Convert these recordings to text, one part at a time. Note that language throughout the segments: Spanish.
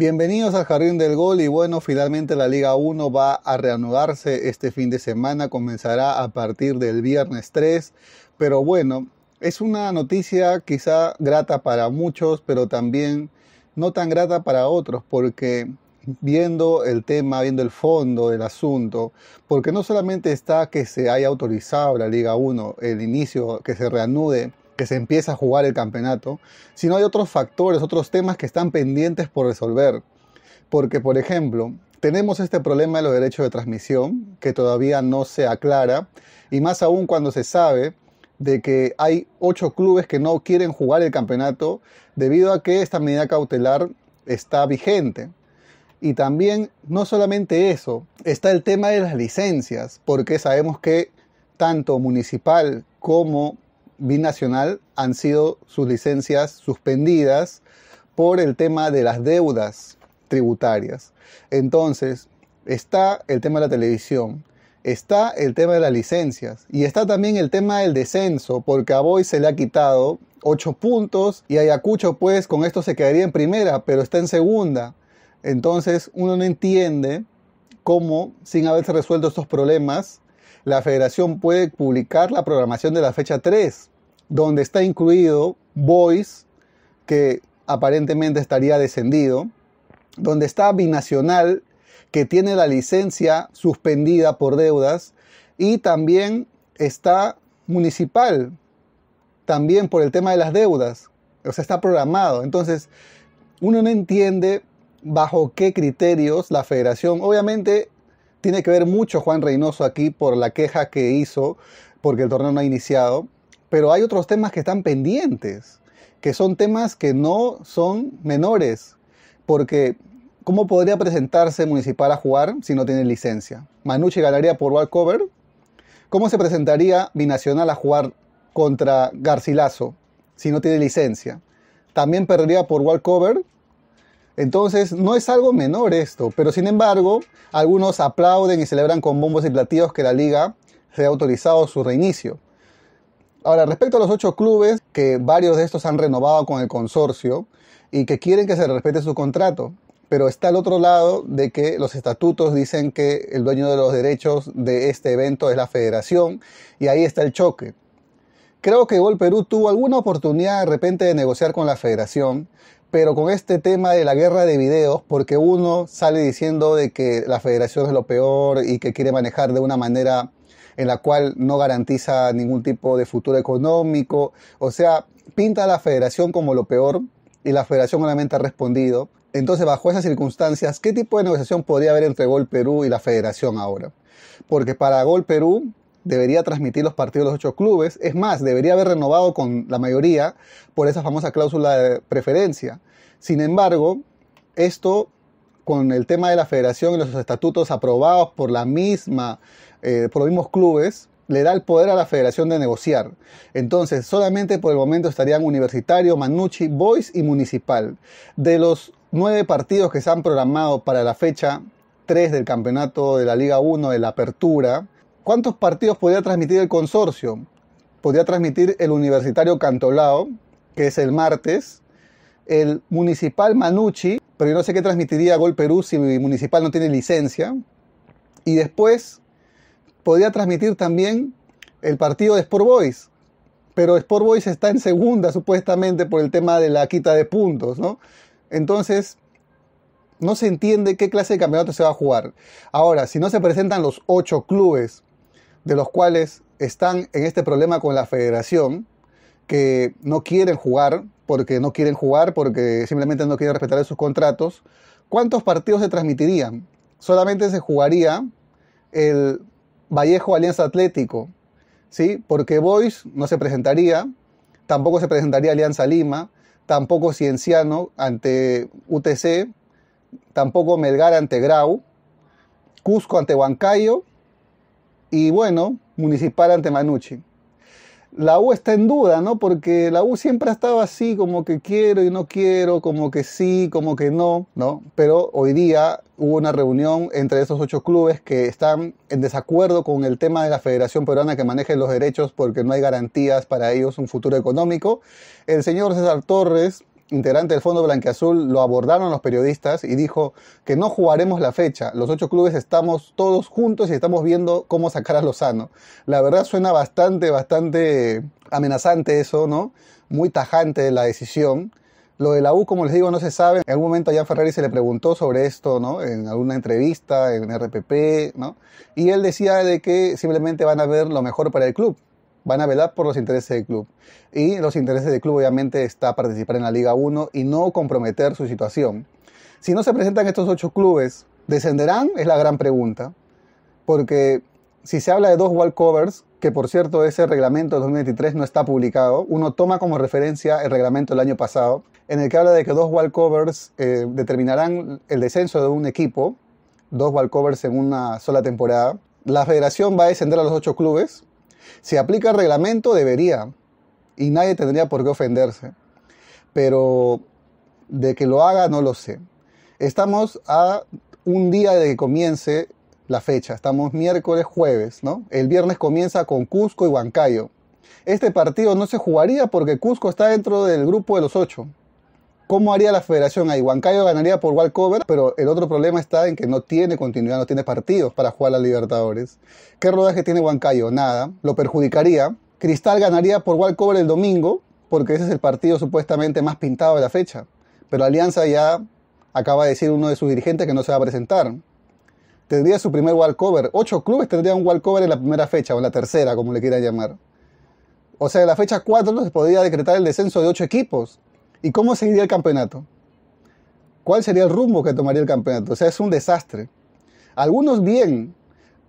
Bienvenidos al Jardín del Gol y bueno, finalmente la Liga 1 va a reanudarse este fin de semana, comenzará a partir del viernes 3, pero bueno, es una noticia quizá grata para muchos, pero también no tan grata para otros, porque viendo el tema, viendo el fondo del asunto, porque no solamente está que se haya autorizado la Liga 1, el inicio, que se reanude que se empieza a jugar el campeonato, sino hay otros factores, otros temas que están pendientes por resolver. Porque, por ejemplo, tenemos este problema de los derechos de transmisión que todavía no se aclara y más aún cuando se sabe de que hay ocho clubes que no quieren jugar el campeonato debido a que esta medida cautelar está vigente. Y también, no solamente eso, está el tema de las licencias, porque sabemos que tanto municipal como binacional han sido sus licencias suspendidas por el tema de las deudas tributarias. Entonces, está el tema de la televisión, está el tema de las licencias y está también el tema del descenso, porque a Boy se le ha quitado ocho puntos y Ayacucho pues con esto se quedaría en primera, pero está en segunda. Entonces uno no entiende cómo, sin haberse resuelto estos problemas, la federación puede publicar la programación de la fecha 3 donde está incluido Voice, que aparentemente estaría descendido, donde está Binacional, que tiene la licencia suspendida por deudas, y también está Municipal, también por el tema de las deudas, o sea, está programado. Entonces, uno no entiende bajo qué criterios la federación, obviamente tiene que ver mucho Juan Reynoso aquí por la queja que hizo, porque el torneo no ha iniciado, pero hay otros temas que están pendientes, que son temas que no son menores, porque ¿cómo podría presentarse Municipal a jugar si no tiene licencia? Manuche ganaría por Cover? ¿Cómo se presentaría Binacional a jugar contra Garcilaso si no tiene licencia? También perdería por walkover. Entonces, no es algo menor esto, pero sin embargo, algunos aplauden y celebran con bombos y platillos que la liga se ha autorizado su reinicio. Ahora, respecto a los ocho clubes, que varios de estos han renovado con el consorcio y que quieren que se respete su contrato, pero está al otro lado de que los estatutos dicen que el dueño de los derechos de este evento es la federación y ahí está el choque. Creo que Gol Perú tuvo alguna oportunidad de repente de negociar con la federación, pero con este tema de la guerra de videos, porque uno sale diciendo de que la federación es lo peor y que quiere manejar de una manera en la cual no garantiza ningún tipo de futuro económico. O sea, pinta a la federación como lo peor y la federación solamente ha respondido. Entonces, bajo esas circunstancias, ¿qué tipo de negociación podría haber entre Gol Perú y la federación ahora? Porque para Gol Perú debería transmitir los partidos de los ocho clubes. Es más, debería haber renovado con la mayoría por esa famosa cláusula de preferencia. Sin embargo, esto con el tema de la federación y los estatutos aprobados por la misma, eh, por los mismos clubes, le da el poder a la federación de negociar. Entonces, solamente por el momento estarían Universitario, Manucci, Boys y Municipal. De los nueve partidos que se han programado para la fecha 3 del campeonato de la Liga 1 de la Apertura, ¿cuántos partidos podría transmitir el consorcio? Podría transmitir el Universitario Cantolao, que es el martes, el Municipal Manucci, pero yo no sé qué transmitiría Gol Perú si mi Municipal no tiene licencia. Y después podría transmitir también el partido de Sport Boys, pero Sport Boys está en segunda supuestamente por el tema de la quita de puntos, ¿no? Entonces, no se entiende qué clase de campeonato se va a jugar. Ahora, si no se presentan los ocho clubes de los cuales están en este problema con la federación, que no quieren jugar, porque no quieren jugar, porque simplemente no quieren respetar sus contratos, ¿cuántos partidos se transmitirían? Solamente se jugaría el Vallejo Alianza Atlético, ¿sí? Porque Boys no se presentaría, tampoco se presentaría Alianza Lima, tampoco Cienciano ante UTC, tampoco Melgar ante Grau, Cusco ante Huancayo y bueno, Municipal ante Manucci la U está en duda, ¿no? Porque la U siempre ha estado así, como que quiero y no quiero, como que sí, como que no, ¿no? Pero hoy día hubo una reunión entre esos ocho clubes que están en desacuerdo con el tema de la Federación Peruana que maneje los derechos porque no hay garantías para ellos un futuro económico. El señor César Torres, integrante del Fondo Blanqueazul, lo abordaron los periodistas y dijo que no jugaremos la fecha. Los ocho clubes estamos todos juntos y estamos viendo cómo sacar a Lozano. La verdad suena bastante, bastante amenazante eso, ¿no? Muy tajante la decisión. Lo de la U, como les digo, no se sabe. En algún momento a Jan Ferrari se le preguntó sobre esto, ¿no? En alguna entrevista, en RPP, ¿no? Y él decía de que simplemente van a ver lo mejor para el club van a velar por los intereses del club. Y los intereses del club obviamente está participar en la Liga 1 y no comprometer su situación. Si no se presentan estos ocho clubes, ¿descenderán? Es la gran pregunta. Porque si se habla de dos walkovers, que por cierto ese reglamento de 2023 no está publicado, uno toma como referencia el reglamento del año pasado, en el que habla de que dos walkovers eh, determinarán el descenso de un equipo, dos walkovers en una sola temporada. La federación va a descender a los ocho clubes, si aplica el reglamento, debería. Y nadie tendría por qué ofenderse. Pero de que lo haga, no lo sé. Estamos a un día de que comience la fecha. Estamos miércoles, jueves, ¿no? El viernes comienza con Cusco y Huancayo. Este partido no se jugaría porque Cusco está dentro del grupo de los ocho. ¿Cómo haría la federación ahí? Huancayo ganaría por walkover, pero el otro problema está en que no tiene continuidad, no tiene partidos para jugar a Libertadores. ¿Qué rodaje tiene Huancayo? Nada, lo perjudicaría. Cristal ganaría por walkover el domingo, porque ese es el partido supuestamente más pintado de la fecha. Pero Alianza ya acaba de decir uno de sus dirigentes que no se va a presentar. Tendría su primer walkover. Ocho clubes tendrían un walkover en la primera fecha, o en la tercera, como le quieran llamar. O sea, en la fecha 4 se podría decretar el descenso de ocho equipos ¿Y cómo seguiría el campeonato? ¿Cuál sería el rumbo que tomaría el campeonato? O sea, es un desastre. Algunos bien,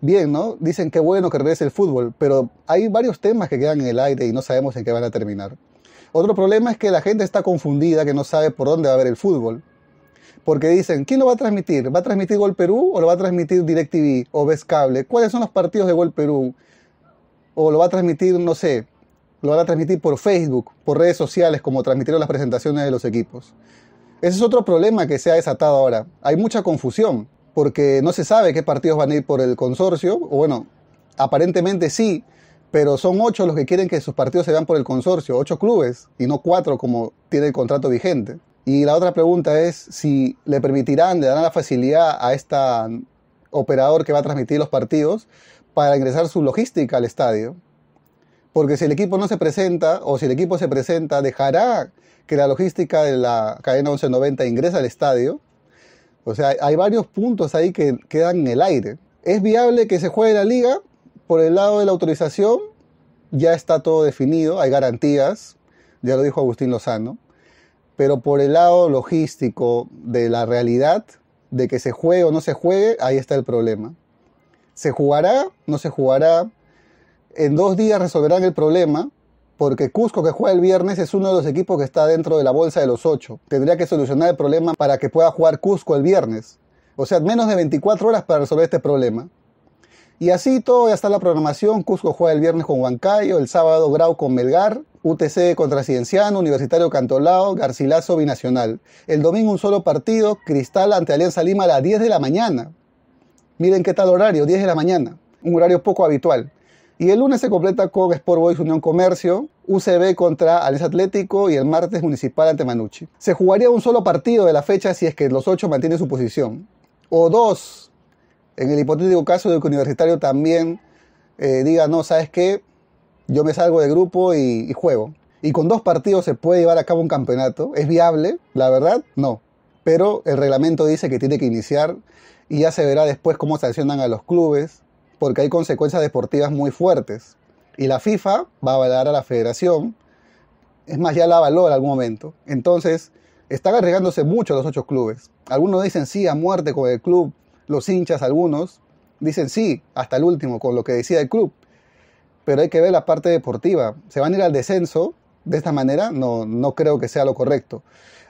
bien, ¿no? Dicen que bueno que regrese el fútbol, pero hay varios temas que quedan en el aire y no sabemos en qué van a terminar. Otro problema es que la gente está confundida, que no sabe por dónde va a haber el fútbol. Porque dicen, ¿quién lo va a transmitir? ¿Va a transmitir Gol Perú o lo va a transmitir DirecTV o Ves ¿Cuáles son los partidos de Gol Perú? ¿O lo va a transmitir, no sé, lo van a transmitir por Facebook, por redes sociales, como transmitieron las presentaciones de los equipos. Ese es otro problema que se ha desatado ahora. Hay mucha confusión, porque no se sabe qué partidos van a ir por el consorcio, o bueno, aparentemente sí, pero son ocho los que quieren que sus partidos se vean por el consorcio, ocho clubes, y no cuatro como tiene el contrato vigente. Y la otra pregunta es si le permitirán, le darán la facilidad a este operador que va a transmitir los partidos para ingresar su logística al estadio. Porque si el equipo no se presenta o si el equipo se presenta, dejará que la logística de la cadena 1190 ingrese al estadio. O sea, hay varios puntos ahí que quedan en el aire. ¿Es viable que se juegue la liga? Por el lado de la autorización, ya está todo definido, hay garantías, ya lo dijo Agustín Lozano. Pero por el lado logístico de la realidad, de que se juegue o no se juegue, ahí está el problema. ¿Se jugará? ¿No se jugará? En dos días resolverán el problema porque Cusco, que juega el viernes, es uno de los equipos que está dentro de la bolsa de los ocho. Tendría que solucionar el problema para que pueda jugar Cusco el viernes. O sea, menos de 24 horas para resolver este problema. Y así todo, ya está la programación. Cusco juega el viernes con Huancayo, el sábado Grau con Melgar, UTC contra Cienciano, Universitario Cantolao, Garcilaso Binacional. El domingo un solo partido, Cristal ante Alianza Lima a las 10 de la mañana. Miren qué tal horario, 10 de la mañana. Un horario poco habitual. Y el lunes se completa con Sport Boys Unión Comercio, UCB contra Alianza Atlético y el martes Municipal ante Manucci. Se jugaría un solo partido de la fecha si es que los ocho mantienen su posición. O dos, en el hipotético caso de que Universitario también eh, diga, no, ¿sabes qué? Yo me salgo de grupo y, y juego. Y con dos partidos se puede llevar a cabo un campeonato. ¿Es viable? La verdad, no. Pero el reglamento dice que tiene que iniciar y ya se verá después cómo sancionan a los clubes porque hay consecuencias deportivas muy fuertes. Y la FIFA va a avalar a la federación, es más, ya la avaló en algún momento. Entonces, están arriesgándose mucho los ocho clubes. Algunos dicen sí a muerte con el club, los hinchas algunos dicen sí hasta el último con lo que decía el club. Pero hay que ver la parte deportiva. ¿Se van a ir al descenso de esta manera? No, no creo que sea lo correcto.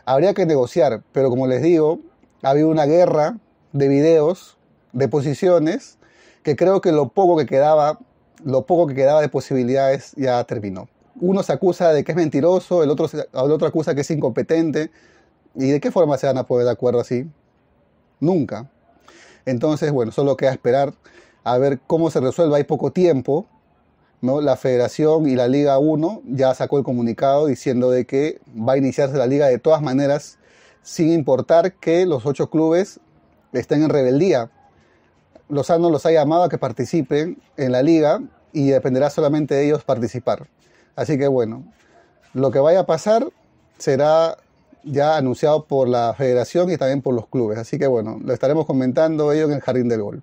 Habría que negociar, pero como les digo, ha habido una guerra de videos, de posiciones, que creo que lo poco que quedaba, lo poco que quedaba de posibilidades ya terminó. Uno se acusa de que es mentiroso, el otro, se, el otro acusa que es incompetente. ¿Y de qué forma se van a poder de acuerdo así? Nunca. Entonces, bueno, solo queda esperar a ver cómo se resuelva. Hay poco tiempo, ¿no? La Federación y la Liga 1 ya sacó el comunicado diciendo de que va a iniciarse la liga de todas maneras, sin importar que los ocho clubes estén en rebeldía Lozano los ha llamado a que participen en la liga y dependerá solamente de ellos participar. Así que bueno, lo que vaya a pasar será ya anunciado por la federación y también por los clubes. Así que bueno, lo estaremos comentando ellos en el Jardín del Gol.